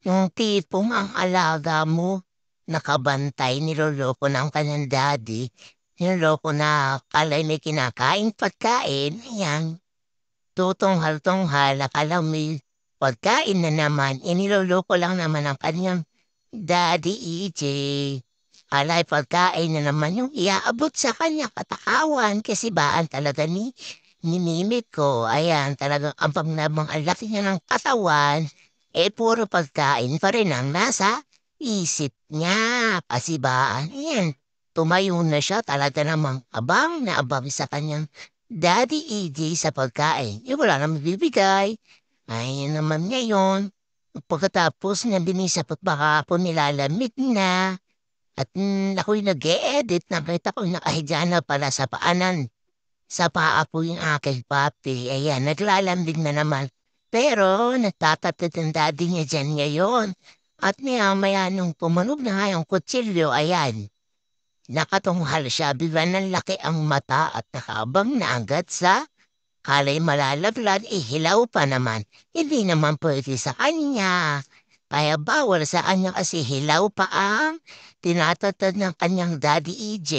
Yung tipong ang alaga mo, nakabantay, niloloko na ang kanyang daddy, niloloko na kalay may kinakain pagkain, ayan. Tutunghal-tunghal, akala may pagkain na naman, iniloloko eh, lang naman ang kanyang daddy EJ. Alay pagkain na naman yung iaabot sa kanya katakawan kasi baan talaga ni ninimik ko. Ayan, talaga ang namang ang niya ng katawan eh puro pagkain pa rin ang nasa isip niya. Pasibaan yan. Tumayo na siya talaga namang abang na abang sa kanyang daddy ED sa pagkain. Eh wala naman bibigay. Ay naman niya yun. Pagkatapos na binisa at baka po nilalamig na. At mm, ako'y nag-e-edit, nakita ko nakahiga na pala sa paanan. Sa paa po yung aking papi. Ayan, naglalambing na naman. Pero natatatid ang daddy niya dyan ngayon. At maya-maya nung pumunog na ang kutsilyo, ayan. Nakatunghal siya, biba ng laki ang mata at nakabang na agad sa kalay malalablan, ihilaw eh, pa naman. Hindi naman pwede sa kanya. Kaya bawal sa kanya kasi hilaw pa ang tinatatad ng kanyang daddy EJ.